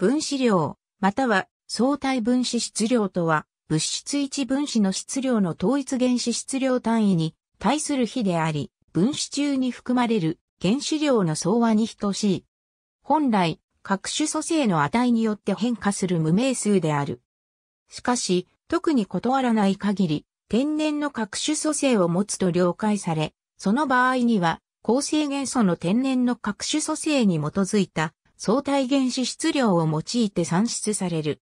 分子量、または相対分子質量とは、物質一分子の質量の統一原子質量単位に対する比であり、分子中に含まれる原子量の総和に等しい。本来、各種組成の値によって変化する無名数である。しかし、特に断らない限り、天然の各種組成を持つと了解され、その場合には、構成元素の天然の各種組成に基づいた相対原子質量を用いて算出される。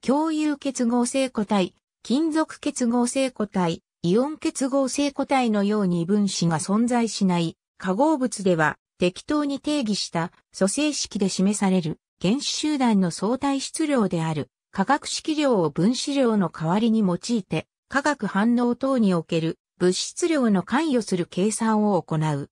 共有結合性固体、金属結合性固体、イオン結合性固体のように分子が存在しない化合物では適当に定義した組成式で示される原子集団の相対質量である化学式量を分子量の代わりに用いて化学反応等における物質量の関与する計算を行う。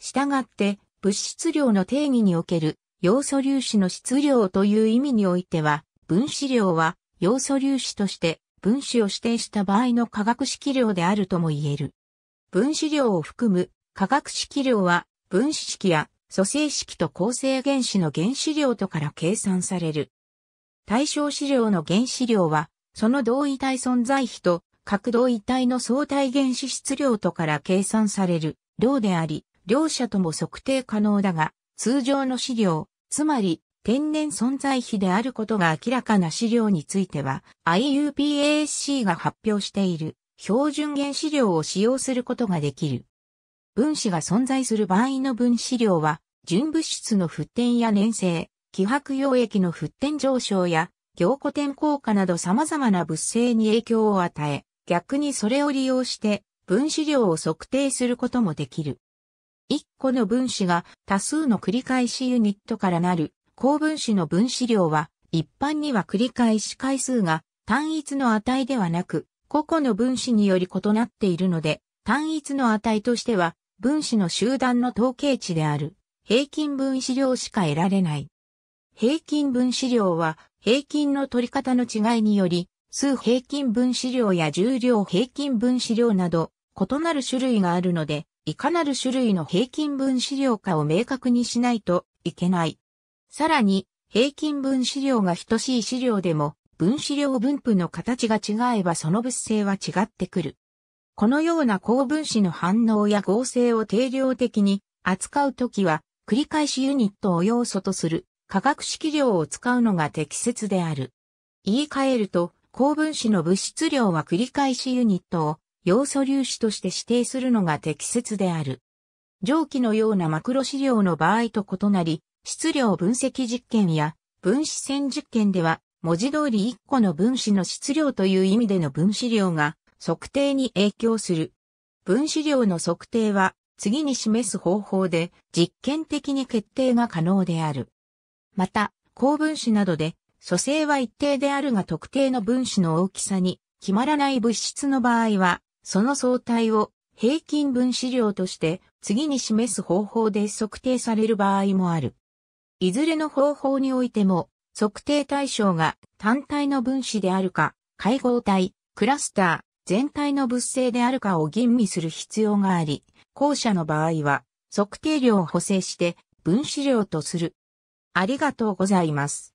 したがって物質量の定義における要素粒子の質量という意味においては、分子量は要素粒子として分子を指定した場合の化学式量であるとも言える。分子量を含む化学式量は分子式や組成式と構成原子の原子量とから計算される。対象資料の原子量は、その同位体存在比と各同位体の相対原子質量とから計算される量であり、両者とも測定可能だが、通常の資料、つまり天然存在比であることが明らかな資料については IUPAC が発表している標準原子量を使用することができる。分子が存在する場合の分子量は純物質の沸点や粘性、気迫溶液の沸点上昇や凝固点効果など様々な物性に影響を与え、逆にそれを利用して分子量を測定することもできる。1個の分子が多数の繰り返しユニットからなる高分子の分子量は一般には繰り返し回数が単一の値ではなく個々の分子により異なっているので単一の値としては分子の集団の統計値である平均分子量しか得られない。平均分子量は平均の取り方の違いにより数平均分子量や重量平均分子量など異なる種類があるのでいかなる種類の平均分子量かを明確にしないといけない。さらに、平均分子量が等しい資料でも、分子量分布の形が違えばその物性は違ってくる。このような高分子の反応や合成を定量的に扱うときは、繰り返しユニットを要素とする化学式量を使うのが適切である。言い換えると、高分子の物質量は繰り返しユニットを要素粒子として指定するのが適切である。蒸気のようなマクロ資料の場合と異なり、質量分析実験や分子線実験では、文字通り1個の分子の質量という意味での分子量が測定に影響する。分子量の測定は次に示す方法で実験的に決定が可能である。また、高分子などで、組成は一定であるが特定の分子の大きさに決まらない物質の場合は、その相対を平均分子量として次に示す方法で測定される場合もある。いずれの方法においても測定対象が単体の分子であるか、解合体、クラスター、全体の物性であるかを吟味する必要があり、後者の場合は測定量を補正して分子量とする。ありがとうございます。